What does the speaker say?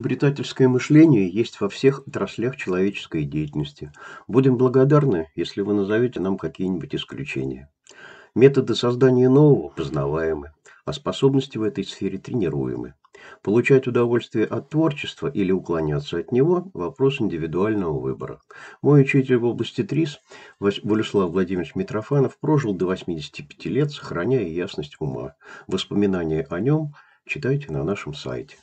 Изобретательское мышление есть во всех отраслях человеческой деятельности. Будем благодарны, если вы назовете нам какие-нибудь исключения. Методы создания нового познаваемы, а способности в этой сфере тренируемы. Получать удовольствие от творчества или уклоняться от него – вопрос индивидуального выбора. Мой учитель в области ТРИС Владислав Владимирович Митрофанов прожил до 85 лет, сохраняя ясность ума. Воспоминания о нем читайте на нашем сайте.